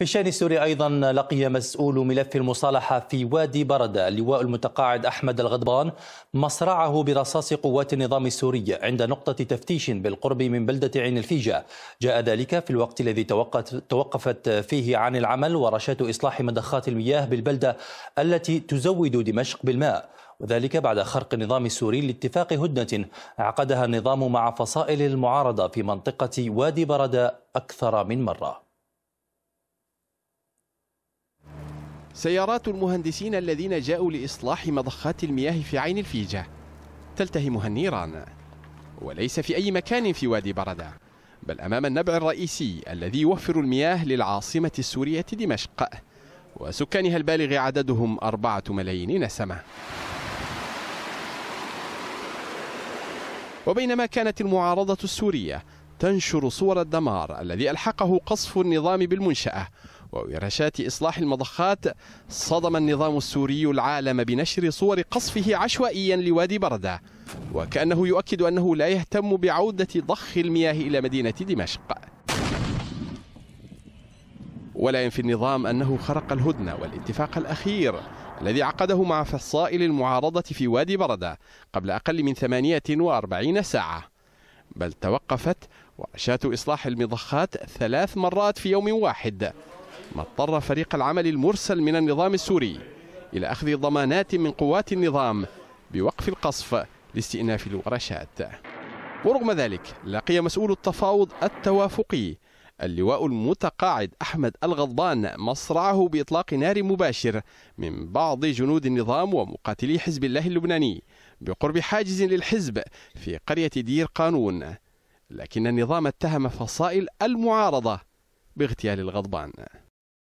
في الشان السوري أيضا لقي مسؤول ملف المصالحة في وادي بردة اللواء المتقاعد أحمد الغضبان مصرعه برصاص قوات النظام السوري عند نقطة تفتيش بالقرب من بلدة عين الفيجة جاء ذلك في الوقت الذي توقفت فيه عن العمل ورشات إصلاح مضخات المياه بالبلدة التي تزود دمشق بالماء وذلك بعد خرق النظام السوري لاتفاق هدنة عقدها النظام مع فصائل المعارضة في منطقة وادي بردة أكثر من مرة سيارات المهندسين الذين جاءوا لإصلاح مضخات المياه في عين الفيجة تلتهمها النيران وليس في أي مكان في وادي بردة بل أمام النبع الرئيسي الذي يوفر المياه للعاصمة السورية دمشق وسكانها البالغ عددهم أربعة ملايين نسمة وبينما كانت المعارضة السورية تنشر صور الدمار الذي ألحقه قصف النظام بالمنشأة وورشات إصلاح المضخات صدم النظام السوري العالم بنشر صور قصفه عشوائيا لوادي بردة وكأنه يؤكد أنه لا يهتم بعودة ضخ المياه إلى مدينة دمشق ولا ينفي النظام أنه خرق الهدنة والاتفاق الأخير الذي عقده مع فصائل المعارضة في وادي بردة قبل أقل من 48 ساعة بل توقفت ورشات إصلاح المضخات ثلاث مرات في يوم واحد ما اضطر فريق العمل المرسل من النظام السوري إلى أخذ ضمانات من قوات النظام بوقف القصف لاستئناف الورشات ورغم ذلك لقي مسؤول التفاوض التوافقي اللواء المتقاعد أحمد الغضبان مصرعه بإطلاق نار مباشر من بعض جنود النظام ومقاتلي حزب الله اللبناني بقرب حاجز للحزب في قرية دير قانون لكن النظام اتهم فصائل المعارضة باغتيال الغضبان